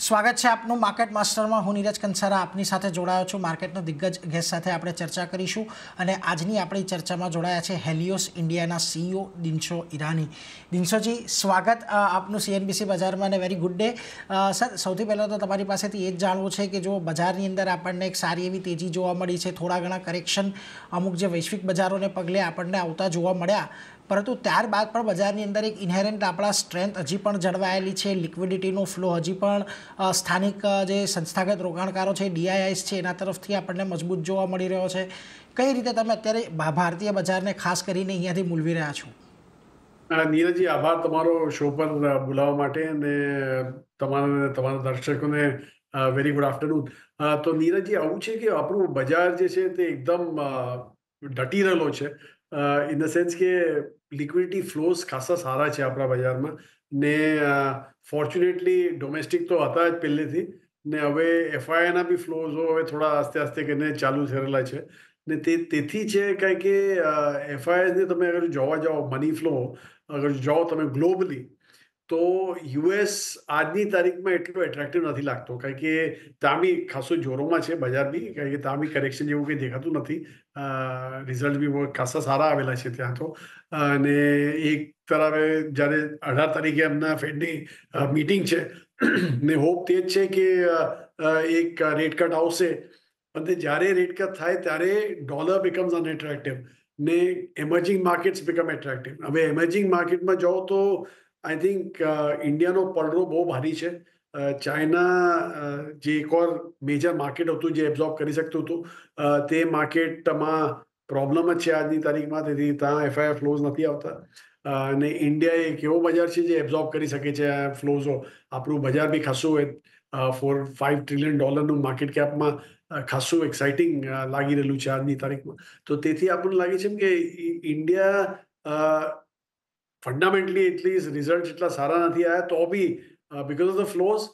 સ્વાગત છે આપનું માર્કેટ માસ્ટરમાં હું નીરજ કંસારા આપની સાથે જોડાયો છું માર્કેટનો દિગ્ગજ ગેસ સાથે આપણે ચર્ચા કરીશું અને આજની આપણી ચર્ચામાં જોડાયા છે હેલિયોસ ઇન્ડિયાના સીઈઓ દિનશો ઈરાની દિનશોજી સ્વાગત આપનું સીએનબીસી બજારમાં અને વેરી ગુડ ડે સર સૌથી પહેલાં તો તમારી પાસેથી એ જ જાણવું છે કે જો બજારની અંદર આપણને એક સારી એવી તેજી જોવા મળી છે થોડા ઘણા કરેક્શન અમુક જે વૈશ્વિક બજારોને પગલે આપણને આવતા જોવા મળ્યા પરંતુ ત્યારબાદ પણ બજારની અંદર એક ઇનહેરન્ટ આપણા સ્ટ્રેન્થ હજી પણ જળવાયેલી છે લિક્વિડિટીનો ફ્લો હજી પણ સ્થાનિક જે સંસ્થાગત રોકાણકારો છે ડીઆઈઆઈસ છે એના તરફથી આપણને મજબૂત જોવા મળી રહ્યો છે કઈ રીતે તમે અત્યારે ભારતીય બજારને ખાસ કરીને અહીંયાથી મૂલવી રહ્યા છો નીરજી આભાર તમારો શો પર બોલાવવા માટે અને તમારા તમારા દર્શકોને વેરી ગુડ આફ્ટરનૂન તો નીરજી આવું છે કે આપણું બજાર જે છે તે એકદમ ડટી રહેલો છે ઇન ધ સેન્સ કે લિક્વિડિટી ફ્લોઝ ખાસા સારા છે આપણા બજારમાં ને ફોર્ચ્યુનેટલી ડોમેસ્ટિક તો હતા જ પહેલેથી ને હવે એફઆઈના બી ફ્લોઝો હવે થોડા આસ્તે આસ્તે કરીને ચાલુ થયેલા છે ને તે તેથી છે કારણ કે એફઆઈઆઈને તમે અગર જોવા જાઓ મની ફ્લો અગર જાઓ તમે ગ્લોબલી તો યુએસ આજની તારીખમાં એટલો એટ્રેક્ટિવ નથી લાગતો કારણ કે ત્યાં બી ખાસો જોરોમાં છે બજાર બી કારણ કે ત્યાં બી કરેક્શન જેવું કંઈ દેખાતું નથી રિઝલ્ટ બી ખાસા સારા આવેલા છે ત્યાં તો અને એક તરફ જ્યારે અઢાર તારીખે એમના ફેડની મિટિંગ છે ને હોપ તે જ છે કે એક રેટ કટ આવશે અને જ્યારે રેટ કટ થાય ત્યારે ડોલર બિકમ્સ અનએટ્રેક્ટિવ ને એમર્જિંગ માર્કેટ્સ બીકમ એટ્રેક્ટિવ હવે એમર્જિંગ માર્કેટમાં જાઓ તો આઈ થિંક ઇન્ડિયાનો પલડો બહુ ભારી છે ચાઇના જે એક ઓર મેજર માર્કેટ હતું જે એબ્ઝોર્બ કરી શકતું હતું તે માર્કેટમાં પ્રોબ્લેમ જ છે આજની તારીખમાં તેથી ત્યાં એફઆઈઆર ફ્લોઝ નથી આવતા અને ઇન્ડિયા એક એવો બજાર છે જે એબ્ઝોર્બ કરી શકે છે આ ફ્લોઝો આપણું બજાર બી ખાસું ફોર ફાઇવ ટ્રિલિયન ડોલરનું માર્કેટ કેપમાં ખાસું એક્સાઇટિંગ લાગી રહેલું છે આજની તારીખમાં તો તેથી આપણને લાગે છે કે ઇન્ડિયા ફંડામેન્ટલી એટલી રિઝલ્ટ એટલા સારા નથી આવ્યા તો બી બિકોઝ ઓફ ધ ફ્લોઝ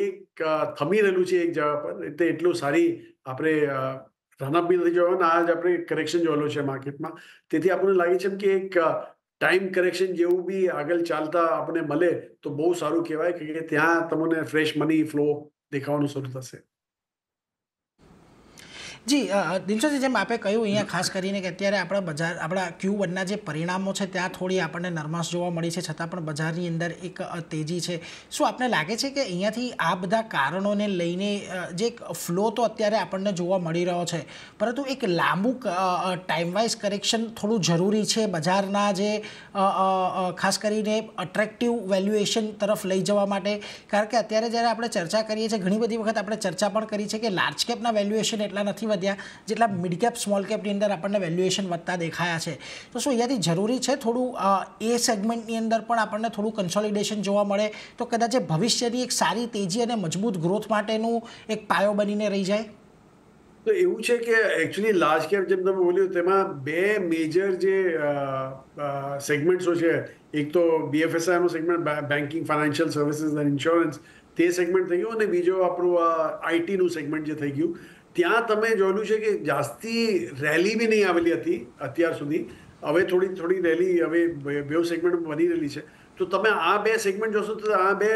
એક થમી રહેલું છે એક જગ્યા પર એટલે એટલું સારી આપણે રનઅપ બી નથી જોવાનું અને આજ આપણે કરેક્શન જોયેલો છે માર્કેટમાં તેથી આપણને લાગે છે કે એક ટાઈમ કરેક્શન જેવું બી આગળ ચાલતા આપણને મળે તો બહુ સારું કહેવાય કે ત્યાં તમને ફ્રેશ મની ફ્લો દેખાવાનું શરૂ થશે જી દિલસોજી જેમ આપે કહ્યું અહીંયા ખાસ કરીને કે અત્યારે આપણા બજાર આપણા ક્યુ વનના જે પરિણામો છે ત્યાં થોડી આપણને નરમાશ જોવા મળી છે છતાં પણ બજારની અંદર એક તેજી છે શું આપને લાગે છે કે અહીંયાથી આ બધા કારણોને લઈને જે એક ફ્લો તો અત્યારે આપણને જોવા મળી રહ્યો છે પરંતુ એક લાંબુ ટાઈમવાઇઝ કરેક્શન થોડું જરૂરી છે બજારના જે ખાસ કરીને અટ્રેક્ટિવ વેલ્યુએશન તરફ લઈ જવા માટે કારણ કે અત્યારે જ્યારે આપણે ચર્ચા કરીએ છીએ ઘણી બધી વખત આપણે ચર્ચા પણ કરી છે કે લાર્જ કેપના વેલ્યુએશન એટલા નથી વધ્યા જેટલા મિડ કેપ સ્મોલ કેપની અંદર આપણને વેલ્યુએશન વધતા દેખાયા છે તો શું અહીંયાથી જરૂરી છે થોડું એ સેગમેન્ટની અંદર પણ આપણને થોડું કન્સોલિડેશન જોવા મળે તો કદાચ એ ભવિષ્યની એક સારી તેજી અને મજબૂત ગ્રોથ માટેનું એક પાયો બનીને રહી જાય તો એવું છે કે એકચ્યુઅલી લાર્જ કેપ જેમ તમે બોલ્યું તેમાં બે મેજર જે સેગમેન્ટ્સો છે એક તો બીએફએસઆઈનો segment banking financial services and insurance તે સેગમેન્ટ થઈ ગયું અને બીજો આપણું આઈટીનું સેગમેન્ટ જે થઈ ગયું ત્યાં તમે જોયેલું છે કે જાસ્તી રેલી બી નહીં આવેલી હતી અત્યાર સુધી હવે થોડી થોડી રેલી હવે બે સેગમેન્ટ બની રહેલી છે તો તમે આ બે સેગમેન્ટ જોશો તો આ બે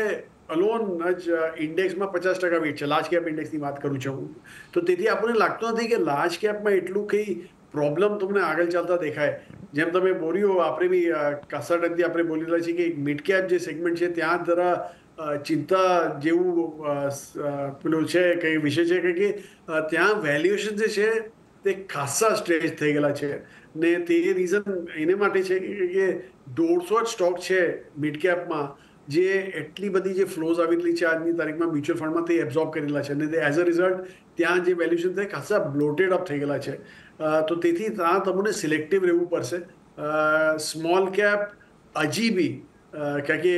અલોન જ ઇન્ડેક્સમાં પચાસ ટકા વેટ છે લાર્જ કેપ ઇન્ડેક્સની વાત કરું છું હું તો તેથી આપણને લાગતું નથી કે લાર્જ કેપમાં એટલું કંઈ પ્રોબ્લેમ તમને આગળ ચાલતા દેખાય જેમ તમે બોલ્યો આપણે બી કસરતથી આપણે બોલી રહ્યા છીએ કે મિડ કેપ જે સેગમેન્ટ છે ત્યાં જરા ચિંતા જેવું પેલું છે કંઈ વિશે છે કે ત્યાં વેલ્યુએશન જે છે તે ખાસ્સા સ્ટ્રેચ થઈ ગયેલા છે ને તે રીઝન એને માટે છે કે દોઢસો જ સ્ટોક છે મિડ કેપમાં જે એટલી બધી જે ફ્લોઝ આવેલી છે આજની તારીખમાં મ્યુચ્યુઅલ ફંડમાં તે એબ્ઝોર્બ કરેલા છે અને તે એઝ અ રિઝલ્ટ ત્યાં જે વેલ્યુએશન છે ખાસા બ્લોટેડ અપ થઈ ગયેલા છે તો તેથી ત્યાં તમને સિલેક્ટિવ રહેવું પડશે સ્મોલ કેપ હજી બી કારણ કે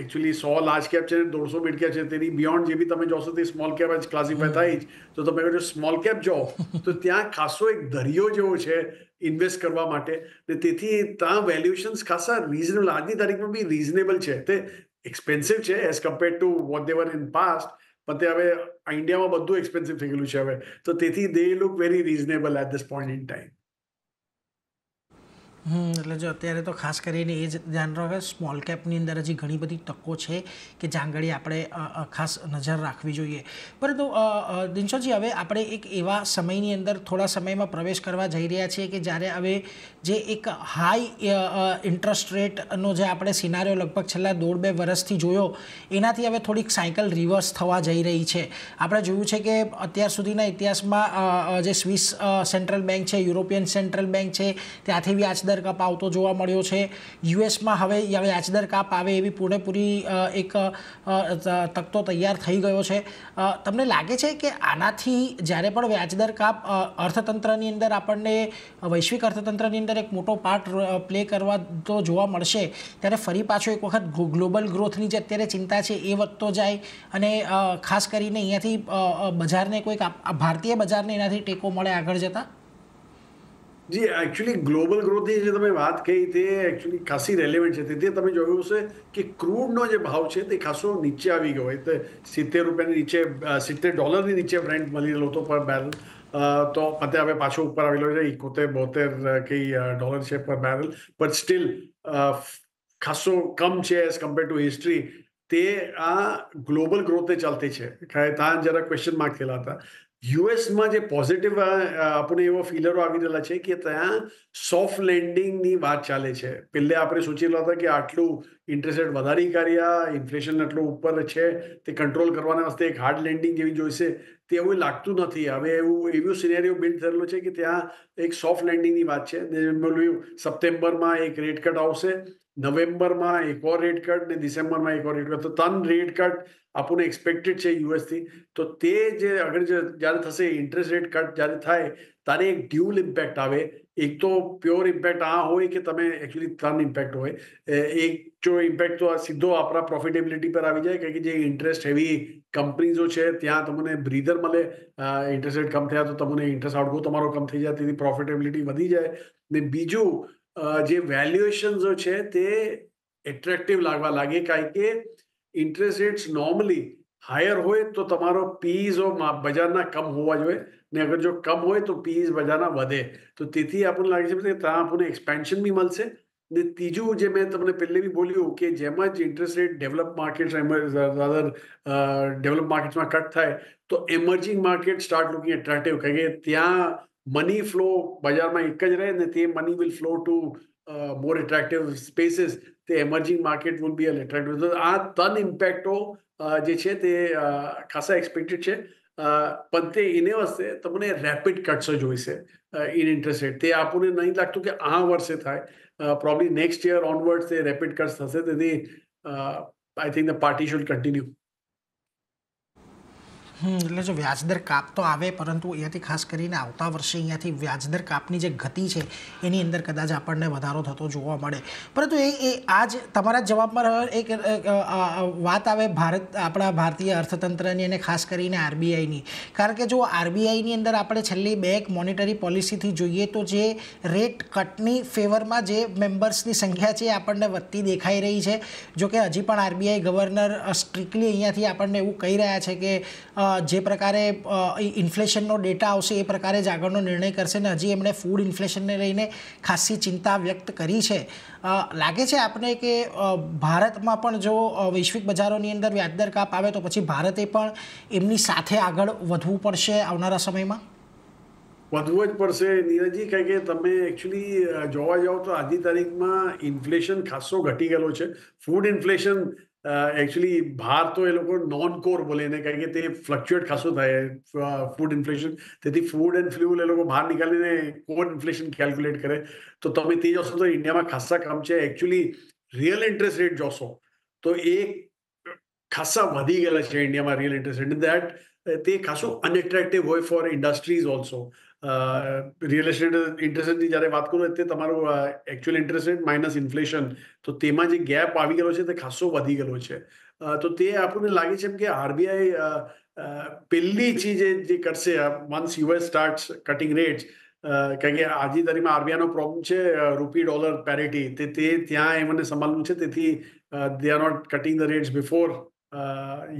એકચ્યુઅલી સો લાર્જ કેપ છે દોઢસો મિડ કેપ છે તેની બિયોન્ડ જે બી તમે જોશો તે સ્મોલ કેપ જ ક્લાસિફાય થાય જ તો તમે જો સ્મોલ કેપ જો તો ત્યાં ખાસો એક દરિયો જેવો છે ઇન્વેસ્ટ કરવા માટે ને તેથી ત્યાં વેલ્યુએશન્સ ખાસા રીઝનેબલ આજની તારીખમાં બી રિઝનેબલ છે તે એક્સપેન્સિવ છે as compared to what they were in past પણ તે હવે ઇન્ડિયામાં બધું એક્સપેન્સિવ થઈ ગયેલું છે હવે તો તેથી they look very reasonable at this point in time hmm એટલે જો અત્યારે તો ખાસ કરીને એ જ ધ્યાન રાખે સ્મોલ કેપની અંદર હજી ઘણી બધી તકો છે કે જાંગળી આપણે ખાસ નજર રાખવી જોઈએ પરંતુ દિનશોજી હવે આપણે એક એવા સમયની અંદર થોડા સમયમાં પ્રવેશ કરવા જઈ રહ્યા છીએ કે જ્યારે હવે જે એક હાઈ ઇન્ટરેસ્ટ રેટનો જે આપણે સિનારીઓ લગભગ છેલ્લા દોઢ બે વર્ષથી જોયો એનાથી હવે થોડીક સાયકલ રિવર્સ થવા જઈ રહી છે આપણે જોયું છે કે અત્યાર સુધીના ઇતિહાસમાં જે સ્વિસ સેન્ટ્રલ બેંક છે યુરોપિયન સેન્ટ્રલ બેંક છે ત્યાંથી વ્યાજદર વ્યાજદર કાપ આવતો જોવા મળ્યો છે યુએસમાં હવે વ્યાજદર કાપ આવે એવી પૂરેપૂરી એક તકતો તૈયાર થઈ ગયો છે તમને લાગે છે કે આનાથી જ્યારે પણ વ્યાજદર કાપ અર્થતંત્રની અંદર આપણને વૈશ્વિક અર્થતંત્રની અંદર એક મોટો પાર્ટ પ્લે કરવા તો જોવા મળશે ત્યારે ફરી પાછો એક વખત ગ્લોબલ ગ્રોથની જે અત્યારે ચિંતા છે એ વધતો જાય અને ખાસ કરીને અહીંયાથી બજારને કોઈક ભારતીય બજારને એનાથી ટેકો મળે આગળ જતાં જી એકચ્યુઅલી ગ્લોબલ ગ્રોથની જે તમે વાત કહી તે એકચ્યુઅલી ખાસી રેલેવન્ટ છે તે તમે જોયું હશે કે ક્રૂડનો જે ભાવ છે તે ખાસો નીચે આવી ગયો હોય તો સિત્તેર રૂપિયાની નીચે સિત્તેર ડોલરની નીચે બ્રેન્ડ મળી રહેલો હતો પર બેરલ તો અત્યારે હવે પાછો ઉપર આવેલો છે એકોતેર બોતેર કઈ ડોલર છે પર બેરલ બટ સ્ટીલ ખાસો કમ છે એઝ કમ્પેર ટુ હિસ્ટ્રી તે આ ગ્લોબલ ગ્રોથે ચાલતી છે ત્યાં જરા ક્વેશ્ચન માર્ક થયેલા હતા યુએસમાં જે પોઝિટિવ આપણે એવો ફિલરો આવી રહેલા છે કે ત્યાં સોફ્ટ લેન્ડિંગની વાત ચાલે છે પહેલે આપણે સૂચેલા હતા કે આટલું ઇન્ટરેસ્ટ રેટ વધારી કાઢ્યા ઇન્ફ્લેશન આટલું ઉપર છે તે કંટ્રોલ કરવાના વાસ્તે એક હાર્ડ લેન્ડિંગ જેવી જોઈશે તે એવું લાગતું નથી હવે એવું એવું સિનેરિયો બિલ્ડ થયેલો છે કે ત્યાં એક સોફ્ટ લેન્ડિંગની વાત છે સપ્ટેમ્બરમાં એક રેટ કટ આવશે નવેમ્બરમાં એક ઓર રેટ કટ ને ડિસેમ્બરમાં એક ઓર રેટ કટ તો ત્રણ રેટ કટ આપણને એક્સપેક્ટેડ છે યુએસથી તો તે જે આગળ જ્યારે થશે ઇન્ટરેસ્ટ રેટ કટ જ્યારે થાય ત્યારે એક ડ્યુઅલ ઇમ્પેક્ટ આવે એક તો પ્યોર ઇમ્પેક્ટ આ હોય કે તમે એકચ્યુઅલી ત્રણ ઇમ્પેક્ટ હોય એક જો ઇમ્પેક્ટ તો સીધો આપણા પ્રોફિટેબિલિટી પર આવી જાય કારણ કે જે ઇન્ટરેસ્ટ હેવી કંપનીઝો છે ત્યાં તમને બ્રીધર મળે ઇન્ટરેસ્ટ રેટ કમ થયા તો તમને ઇન્ટરેસ્ટ આઉટગો તમારો કમ થઈ જાય તેથી પ્રોફિટેબિલિટી વધી જાય ને બીજું જે વેલ્યુએશન છે તે એટ્રેક્ટિવ લાગવા લાગે કારણ કે ઇન્ટરેસ્ટ રેટ્સ નોર્મલી હાયર હોય તો તમારો પીઝ e બજારના કમ હોવા જોઈએ ને અગર જો કમ હોય તો પીઝ e બજારના વધે તો તેથી આપણને લાગે છે કે ત્યાં આપણને એક્સપેન્શન બી મળશે ને ત્રીજું જે મેં તમને પહેલે બી બોલ્યું કે જેમાં જ interest rate develop markets other develop માર્કેટ્સમાં કટ થાય તો emerging market start looking attractive કારણ કે ત્યાં મની ફ્લો બજારમાં એક જ રહે ને તે money will flow to more attractive spaces તે emerging market will be all attractive આ તન ઇમ્પેક્ટો જે છે તે ખાસા એક્સપેક્ટેડ છે પણ તે એને વસ્તે તમને રેપિડ કટ્સો જોઈશે ઇન ઇન્ટરેસ્ટ રેટ તે આપણને નહીં લાગતું કે આ વર્ષે થાય પ્રોબ્લી નેક્સ્ટ યર ઓનવર્ડ તે રેપિડ કટ્સ થશે તેથી I think the party should continue એટલે જો વ્યાજદર કાપ તો આવે પરંતુ અહીંયાથી ખાસ કરીને આવતા વર્ષે અહીંયાથી વ્યાજદર કાપની જે ગતિ છે એની અંદર કદાચ આપણને વધારો થતો જોવા મળે પરંતુ એ એ આજ તમારા જવાબમાં એક વાત આવે ભારત આપણા ભારતીય અર્થતંત્રની અને ખાસ કરીને આરબીઆઈની કારણ કે જો આરબીઆઈની અંદર આપણે છેલ્લી બે એક મોનિટરી પોલિસીથી જોઈએ તો જે રેટ કટની ફેવરમાં જે મેમ્બર્સની સંખ્યા છે એ આપણને વધતી દેખાઈ રહી છે જોકે હજી પણ આરબીઆઈ ગવર્નર સ્ટ્રિકલી અહીંયાથી આપણને એવું કહી રહ્યા છે કે જે પ્રકારે ઇન્ફ્લેશનનો ડેટા આવશે એ પ્રકારે જ આગળનો નિર્ણય કરશે ને હજી એમણે ફૂડ ઇન્ફ્લેશનને લઈને ખાસી ચિંતા વ્યક્ત કરી છે લાગે છે આપને કે ભારતમાં પણ જો વૈશ્વિક બજારોની અંદર વ્યાજદર કાપ આવે તો પછી ભારતે પણ એમની સાથે આગળ વધવું પડશે આવનારા સમયમાં વધવું જ પડશે નીરજી કારણ કે તમે એકચ્યુઅલી જોવા જાઓ તો આજની તારીખમાં ઇન્ફ્લેશન ખાસો ઘટી ગયેલો છે ફૂડ ઇન્ફ્લેશન એકચ્યુઅલી ભાર તો એ લોકો નોન કોર બોલે ને કારણ કે તે ફ્લક્ચ્યુએટ ખાસો થાય ફૂડ ઇન્ફ્લેશન તેથી ફૂડ એન્ડ ફ્લ્યુલ એ લોકો બહાર નીકાળીને કોર ઇન્ફ્લેશન કેલ્ક્યુલેટ કરે તો તમે તે જોશો તો ઇન્ડિયામાં ખાસા કામ છે એકચ્યુઅલી રિયલ ઇન્ટરેસ્ટ રેટ જોશો તો એ ખાસા વધી ગયેલા છે ઇન્ડિયામાં રિયલ ઇન્ટરેસ્ટ રેટ દેટ તે ખાસો અનએટ્રેક્ટિવ હોય for industries also real estate ઇન્ટરેસ્ટની જ્યારે વાત કરું તે તમારું એકચ્યુઅલ ઇન્ટરેસ્ટ માઇનસ ઇન્ફ્લેશન તો તેમાં જે ગેપ આવી ગયેલો છે તે ખાસો વધી ગયેલો છે તો તે આપણને લાગે છે કે આરબીઆઈ પહેલી ચીજ જે કરશે once US start cutting rates કારણ કે આજની તારીખમાં આરબીઆઈનો પ્રોબ્લેમ છે રૂપી ડોલર પેરિટી તે તે ત્યાં એમને સંભાળવું છે તેથી they are not cutting the rates before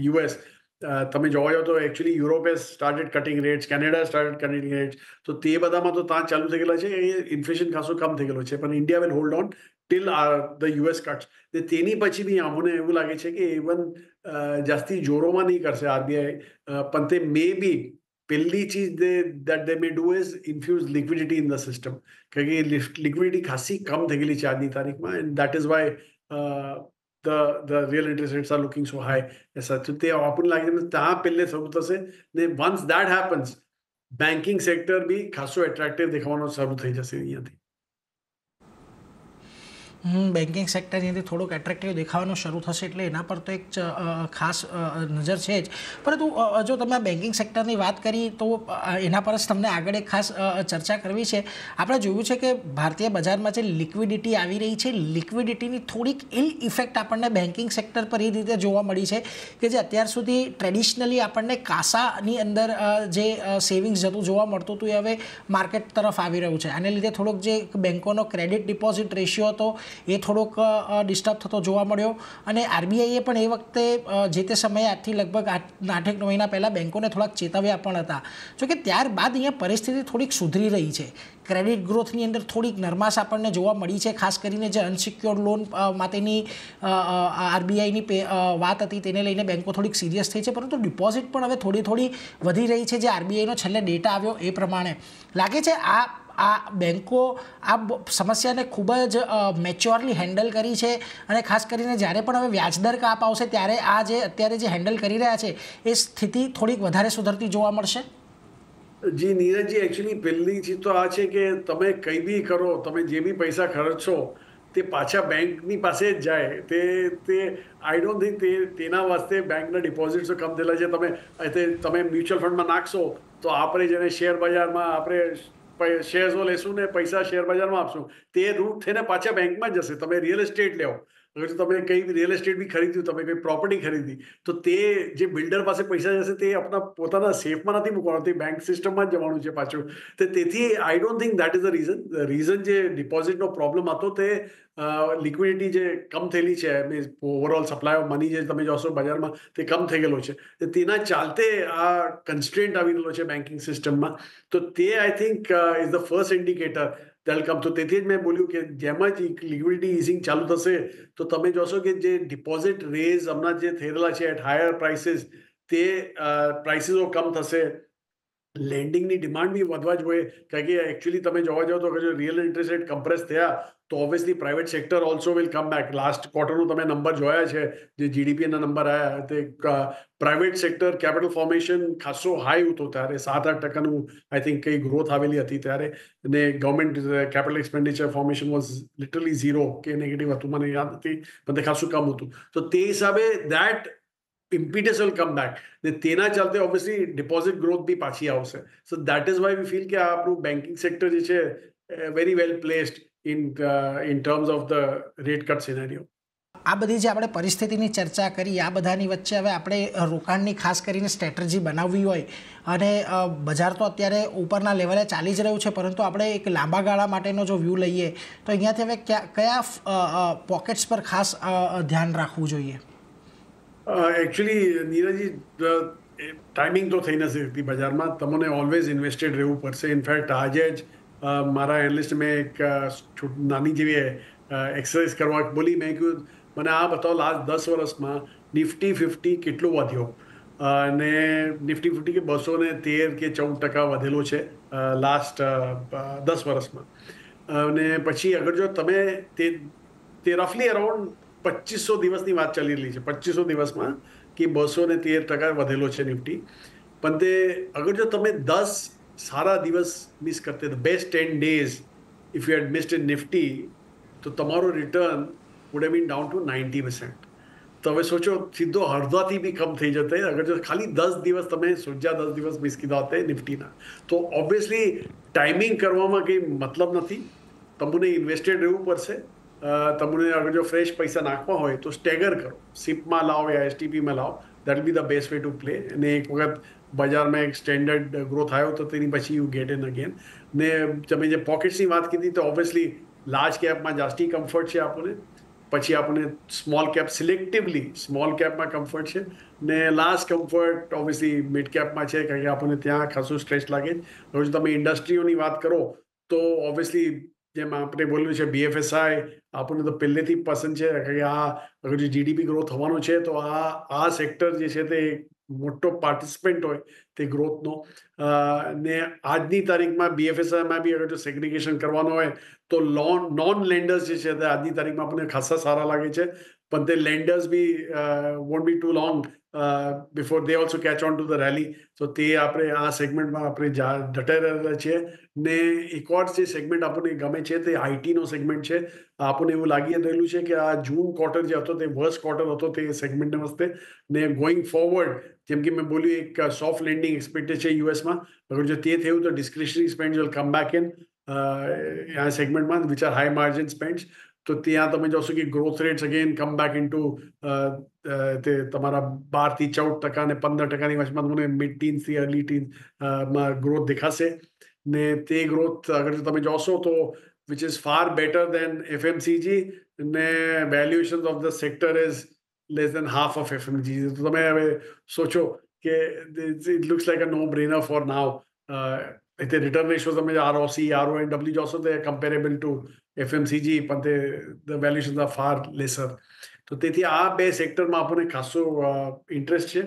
US તમે જોયો તો actually Europe has started cutting rates Canada started cutting rates તો તે બધામાં તો ત્યાં ચાલુ થઈ ગયેલા છે એ ઇન્ફ્લેશન ખાસું કમ થઈ ગયેલું છે પણ India will hold on till are the US cuts તેની પછી બી અમને એવું લાગે છે કે ઇવન જાસ્તી જોરોમાં નહીં કરશે આરબીઆઈ પણ તે મે બી પહેલી ચીજ they that they may do is infuse liquidity in the system કારણ કે લિક્વિડિટી ખાસી કમ થઈ ગયેલી છે આજની તારીખમાં and that is why the the real interest rates are looking so high as such. So they open like them. પહેલે શરૂ થશે ને once that happens banking sector બી ખાસો એટ્રેક્ટિવ દેખાવાનો શરૂ થઈ જશે અહીંયાથી બેન્કિંગ સેક્ટર અહીંથી થોડુંક એટ્રેક્ટિવ દેખાવાનું શરૂ થશે એટલે એના પર તો એક ખાસ નજર છે જ પરંતુ જો તમે બેન્કિંગ સેક્ટરની વાત કરી તો એના પર જ તમને આગળ એક ખાસ ચર્ચા કરવી છે આપણે જોયું છે કે ભારતીય બજારમાં જે લિક્વિડિટી આવી રહી છે લિક્વિડિટીની થોડીક ઇલ ઇફેક્ટ આપણને બેન્કિંગ સેક્ટર પર એ રીતે જોવા મળી છે કે જે અત્યાર સુધી ટ્રેડિશનલી આપણને કાસાની અંદર જે સેવિંગ્સ જતું જોવા મળતું હતું એ હવે માર્કેટ તરફ આવી રહ્યું છે આને લીધે થોડોક જે બેન્કોનો ક્રેડિટ ડિપોઝિટ રેશિયો હતો એ થોડોક ડિસ્ટર્બ થતો જોવા મળ્યો અને આરબીઆઈએ પણ એ વખતે જે તે સમયે આજથી લગભગ આઠ આઠેક મહિના પહેલાં બેન્કોને થોડાક ચેતવ્યા પણ હતા જોકે ત્યારબાદ અહીંયા પરિસ્થિતિ થોડીક સુધરી રહી છે ક્રેડિટ ગ્રોથની અંદર થોડીક નરમાશ આપણને જોવા મળી છે ખાસ કરીને જે અનસિક્યોર્ડ લોન માટેની આરબીઆઈની વાત હતી તેને લઈને બેન્કો થોડીક સિરિયસ થઈ છે પરંતુ ડિપોઝિટ પણ હવે થોડી થોડી વધી રહી છે જે આરબીઆઈનો છેલ્લે ડેટા આવ્યો એ પ્રમાણે લાગે છે આ આ બેન્કો આ સમસ્યાને ખૂબ જ મેચ્યોરલી હેન્ડલ કરી છે અને ખાસ કરીને જ્યારે પણ હવે વ્યાજદર કાપ આવશે ત્યારે આ જે અત્યારે જે હેન્ડલ કરી રહ્યા છે એ સ્થિતિ થોડીક વધારે સુધરતી જોવા મળશે જી નીરજજી એકચ્યુઅલી પહેલી ચીજ તો આ છે કે તમે કંઈ બી કરો તમે જે બી પૈસા ખર્ચો તે પાછા બેંકની પાસે જ જાય તે તે આઈ ડોન્ટ થિંક તે તેના વાસ્તે બેંકના ડિપોઝિટ્સો કમ થયેલા છે તમે તમે મ્યુચ્યુઅલ ફંડમાં નાખશો તો આપણે જેને શેર બજારમાં આપણે શેર્સો લેશું ને પૈસા શેર બજારમાં આપશું તે રૂટ થઈને પાછા બેંકમાં જશે તમે રિયલ એસ્ટેટ લેવો હવે જો તમે કંઈ રિયલ એસ્ટેટ બી ખરીદ્યું તમે કંઈ પ્રોપર્ટી ખરીદી તો તે જે બિલ્ડર પાસે પૈસા જશે તે આપણા પોતાના સેફમાં નથી મૂકવાનું તે બેંક સિસ્ટમમાં જ જવાનું છે પાછું તો તેથી I don't think that is a reason reason જે ડિપોઝિટનો પ્રોબ્લેમ હતો તે લિક્વિડિટી જે કમ થયેલી છે means overall supply of money જે તમે જોશો બજારમાં તે કમ થઈ ગયેલો છે તેના ચાલતે આ કન્સ્ટ્રેન્ટ આવી ગયેલો છે બેન્કિંગ સિસ્ટમમાં તો તે I think is the first indicator they'll come તો તેથી જ મેં બોલ્યું કે જેમ જ લિક્વિડિટી ઇઝિંગ ચાલુ થશે તો તમે જોશો કે જે ડિપોઝિટ રેઝ હમણાં જે થયેલા છે એટ હાયર પ્રાઇસીસ તે પ્રાઇસીસો કમ થશે લેન્ડિંગની ડિમાન્ડ બી વધવા જ જોઈએ કારણ કે એકચ્યુઅલી તમે જોવા જાઓ તો જો રિયલ ઇન્ટરેસ્ટ રેટ કમ્પ્રેસ થયા તો obviously private sector also will come back last ક્વાર્ટરનું તમે નંબર જોયા છે જે જીડીપીના નંબર આવ્યા તે પ્રાઇવેટ સેક્ટર કેપિટલ ફોર્મેશન ખાસો હાઈ હતો ત્યારે સાત આઠ ટકાનું આઈ થિંક કઈ ગ્રોથ આવેલી હતી ત્યારે અને government capital expenditure formation was literally zero કે નેગેટિવ હતું મને યાદ નથી પણ તે ખાસું કમ હતું તો તે હિસાબે that impetus will come back ને તેના ચાલતે ઓબ્વિયસલી ડિપોઝિટ ગ્રોથ બી પાછી આવશે so that is why we feel કે આપણું બેન્કિંગ સેક્ટર જે છે very well placed in in terms of the rate cut scenario આ બધી જે આપણે પરિસ્થિતિની ચર્ચા કરી આ બધાની વચ્ચે હવે આપણે રોકાણની ખાસ કરીને સ્ટ્રેટર્જી બનાવવી હોય અને બજાર તો અત્યારે ઉપરના લેવલે ચાલી જ રહ્યું છે પરંતુ આપણે એક લાંબા ગાળા માટેનો જો વ્યૂ લઈએ તો અહીંયાથી હવે કયા કયા પોકેટ્સ પર ખાસ ધ્યાન રાખવું જોઈએ એકચ્યુઅલી નીરજી ટાઈમિંગ તો થઈ નથી શકતી બજારમાં તમને ઓલવેઝ ઇન્વેસ્ટેડ રહેવું પડશે ઇનફેક્ટ આજે જ મારા એનાલિસ્ટ મેં એક નાની જેવી એક્સરસાઇઝ કરવા બોલી મેં કહ્યું મને આ બતાવો લાસ્ટ દસ વર્ષમાં નિફ્ટી ફિફ્ટી કેટલો વધ્યો અને નિફ્ટી ફિફ્ટી કે બસો ને તેર કે ચૌદ ટકા વધેલો છે લાસ્ટ દસ વર્ષમાં અને પછી અગર જો તમે તે રફલી અરાઉન્ડ પચીસો દિવસની વાત ચાલી રહી છે પચીસો દિવસમાં કે બસો ને તેર ટકા વધેલો છે નિફ્ટી પણ તે અગર જો તમે દસ સારા દિવસ મિસ કરતે best ten days if you had missed in Nifty તો તમારો return would have been down to ninety percent તો હવે સોચો સીધો અડધાથી બી કમ થઈ જતે અગર જો ખાલી દસ દિવસ તમે સોચ્યા દસ દિવસ મિસ કીધા હતા નિફ્ટીના તો ઓબ્વિયસલી ટાઈમિંગ કરવામાં કંઈ મતલબ નથી તમને ઇન્વેસ્ટેડ રહેવું પડશે તમને અગર જો ફ્રેશ પૈસા નાખવા હોય તો સ્ટેગર કરો સિપમાં લાવો યા એસટીપીમાં લાવો that be the best way to play અને એક વખત બજારમાં એક સ્ટેન્ડર્ડ ગ્રોથ આવ્યો તો તેની પછી યુ ગેટ એન અગેન ને તમે જે પોકેટ્સની વાત કીધી તો ઓબ્વિયસલી લાર્જ કેપમાં જાસ્તી કમ્ફર્ટ છે આપણને પછી આપણને સ્મોલ કેપ સિલેક્ટિવલી સ્મોલ કેપમાં કમ્ફર્ટ છે ને લાસ્ટ કમ્ફર્ટ ઓબ્વિયસલી મિડ કેપમાં છે કારણ કે આપણને ત્યાં ખાસું સ્ટ્રેસ લાગે હવે જો તમે ઇન્ડસ્ટ્રીઓની વાત કરો તો ઓબ્વિયસલી જેમ આપણે બોલ્યું છે બીએફએસઆઈ આપણને તો પહેલેથી પસંદ છે કે આ જે જીડીપી ગ્રોથ થવાનો છે તો આ આ સેક્ટર જે છે તે મોટો પાર્ટિસિપેન્ટ હોય તે ગ્રોથનો ને આજની તારીખમાં બીએફએસઆઈમાં બી અગર જો સેગ્રિગેશન કરવાનું હોય તો લોન નોન લેન્ડર્સ જે છે તે આજની તારીખમાં આપણને ખાસા સારા લાગે છે પણ તે lenders be won't be too long before they also catch on to the rally તો તે આપણે આ સેગમેન્ટમાં આપણે ઢટાઈ રહેલા છીએ ને એક જે સેગમેન્ટ આપણને ગમે છે તે આઈટીનો સેગમેન્ટ છે આપણને એવું લાગી રહેલું છે કે આ જૂન ક્વાર્ટર જે હતો તે વર્સ્ટ ક્વાર્ટર હતો તે સેગમેન્ટને વસ્તે ને ગોઈંગ ફોરવર્ડ જેમ કે મેં બોલ્યું એક સોફ્ટ લેન્ડિંગ એક્સપેક્ટેડ છે યુએસમાં અગર જો તે થયું તો discretionary spend will come back in આ સેગમેન્ટમાં which are high margin spend તો ત્યાં તમે જોશો કે growth rates again come back into તે તમારા બારથી ચૌદ ટકા ને પંદર ટકાની વચમાં તમને મિડ ટીન્સથી અર્લી ટીન માં ગ્રોથ દેખાશે ને તે ગ્રોથ અગર તમે જોશો તો which is far better than FMCG ને valuation of the sector is less than half of FMG તો તમે હવે સોચો કે it looks like a no brainer for now તે રિટર્ન રેશો તમે આરઓસી આરઓ એન્ડ ડબલ્યુ જોશો તે કમ્પેરેબલ ટુ એફએમસીજી પણ તે the valuation are far lesser તો તેથી આ બે સેક્ટરમાં આપણને ખાસો ઇન્ટરેસ્ટ છે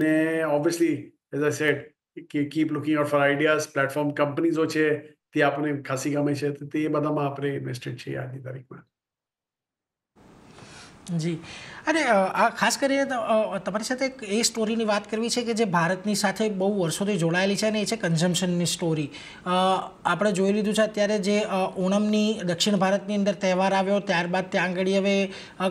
ને obviously as I set keep looking out for ideas platform કંપનીઝો છે તે આપણને ખાસી ગમે છે તો તે બધામાં આપણે ઇન્વેસ્ટેડ છીએ આજની તારીખમાં જી અને આ ખાસ કરીને તમારી સાથે એ સ્ટોરીની વાત કરવી છે કે જે ભારતની સાથે બહુ વર્ષોથી જોડાયેલી છે અને એ છે કન્ઝમ્પશનની સ્ટોરી આપણે જોઈ લીધું છે અત્યારે જે ઓણમની દક્ષિણ ભારતની અંદર તહેવાર આવ્યો ત્યારબાદ ત્યાં આગળ હવે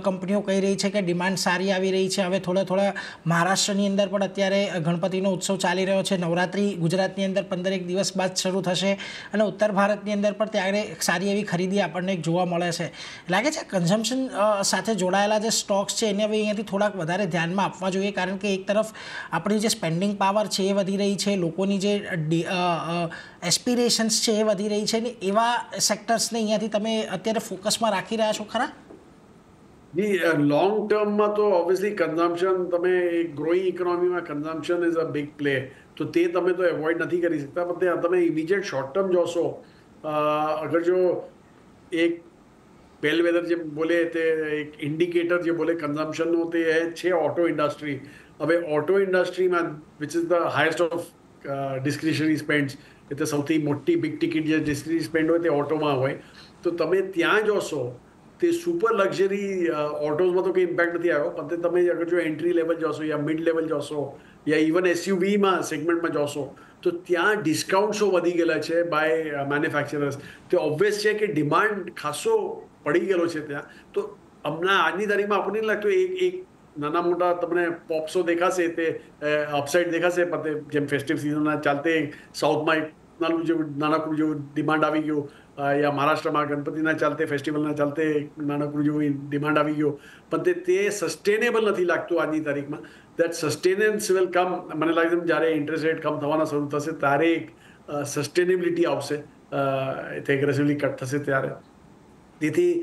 કંપનીઓ કહી રહી છે કે ડિમાન્ડ સારી આવી રહી છે હવે થોડા થોડા મહારાષ્ટ્રની અંદર પણ અત્યારે ગણપતિનો ઉત્સવ ચાલી રહ્યો છે નવરાત્રિ ગુજરાતની અંદર પંદરેક દિવસ બાદ શરૂ થશે અને ઉત્તર ભારતની અંદર પણ ત્યારે સારી એવી ખરીદી આપણને જોવા મળે છે લાગે છે કન્ઝમ્પશન સાથે જોડાયેલા જોડાયેલા જે સ્ટોક્સ છે એને હવે અહીંયાથી થોડાક વધારે ધ્યાનમાં આપવા જોઈએ કારણ કે એક તરફ આપણી જે સ્પેન્ડિંગ પાવર છે એ વધી રહી છે લોકોની જે એસ્પિરેશન્સ છે એ વધી રહી છે ને એવા સેક્ટર્સને અહીંયાથી તમે અત્યારે ફોકસમાં રાખી રહ્યા છો ખરા જી લોંગ ટર્મમાં તો ઓબ્વિયસલી કન્ઝમ્પશન તમે ગ્રોઈંગ ઇકોનોમીમાં consumption is a big play તો તે તમે તો એવોઇડ નથી કરી શકતા પણ તમે ઇમિડિયેટ શોર્ટ ટર્મ જોશો અગર જો એક पेल वेदर जे बोले ते એક ઇન્ડિકેટર જે બોલે કન્ઝમ્પશનનું તે છે ઓટો ઇન્ડસ્ટ્રી હવે ઓટો ઇન્ડસ્ટ્રીમાં which is the highest of discretionary spends એટલે સૌથી મોટી બિગ ટિકિટ જે ડિસ્ક્રિશનરી સ્પેન્ડ હોય તે ઓટોમાં હોય તો તમે ત્યાં જોશો તે સુપર લક્ઝરી ઓટોઝમાં તો કંઈ ઇમ્પેક્ટ નથી આવ્યો પણ તમે અગર જો એન્ટ્રી લેવલ જોશો યા મિડ લેવલ જોશો યા ઇવન એસયુવીમાં સેગમેન્ટમાં જોશો તો ત્યાં ડિસ્કાઉન્ટ્સો વધી ગયેલા છે બાય મેન્યુફેક્ચરર્સ તે ઓબ્વિયસ છે કે ડિમાન્ડ ખાસો પડી ગયેલો છે ત્યાં તો હમણાં આજની તારીખમાં આપણને લાગતું એક એક નાના મોટા તમને પોપસો દેખાશે તે અપસાઇડ દેખાશે પણ જેમ ફેસ્ટિવ સિઝનના ચાલતે સાઉથમાં એક નાનું જેવું નાનકડું જેવું ડિમાન્ડ આવી ગયું યા મહારાષ્ટ્રમાં ગણપતિના ચાલતે ફેસ્ટિવલના ચાલતે નાનકડું જેવું ડિમાન્ડ આવી ગયું પણ તે સસ્ટેનેબલ નથી લાગતું આજની તારીખમાં દેટ સસ્ટેનન્સ વિલ કમ મને લાગે છે જ્યારે ઇન્ટરેસ્ટ રેટ કમ થવાના શરૂ થશે ત્યારે એક સસ્ટેનેબિલિટી આવશે તે એગ્રેસિવલી કટ થશે ત્યારે તેથી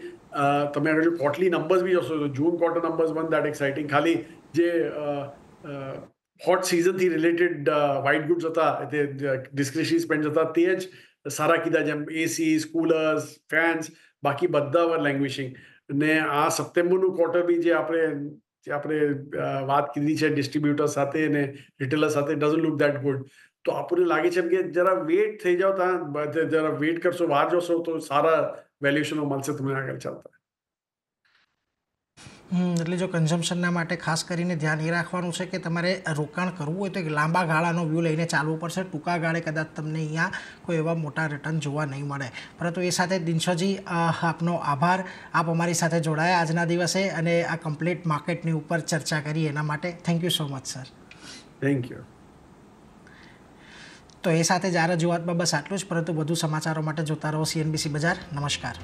તમે આગળ ક્વોર્ટલી નંબર્સ બી જોશો June quarter numbers one that exciting ખાલી જે હોટ સિઝનથી રિલેટેડ વાઇટ ગુડ્સ હતા તે ડિસ્ક્રિશનરી સ્પેન્ડ હતા તે જ સારા કીધા જેમ એસીસ કુલર્સ ફેન્સ બાકી બધા વર લેંગ્વિશિંગ ને આ સપ્ટેમ્બરનું ક્વોર્ટર બી જે આપણે જે આપણે વાત કીધી છે ડિસ્ટ્રીબ્યુટર સાથે ને રિટેલર સાથે ડઝન્ટ લુક દેટ ગુડ તો આપણને લાગે છે કે જરા વેટ થઈ જાઓ ત્યાં જરા વેટ કરશો બહાર જશો તો સારા વેલ્યુએશનો મળશે તમને આગળ ચાલતા એટલે જો કન્ઝમ્પશનના માટે ખાસ કરીને ધ્યાન એ રાખવાનું છે કે તમારે રોકાણ કરવું હોય તો એક લાંબા ગાળાનો વ્યૂ લઈને ચાલવું પડશે ટૂંકા ગાળે કદાચ તમને અહીંયા કોઈ એવા મોટા રિટર્ન જોવા નહીં મળે પરંતુ એ સાથે દિનશોજી આપનો આભાર આપ અમારી સાથે જોડાયા આજના દિવસે અને આ કમ્પ્લીટ માર્કેટની ઉપર ચર્ચા કરી એના માટે thank you so much sir thank you તો એ સાથે જ આ રજૂઆતમાં બસ આટલું જ પરંતુ વધુ સમાચારો માટે જોતા રહો સીએનબીસી બજાર નમસ્કાર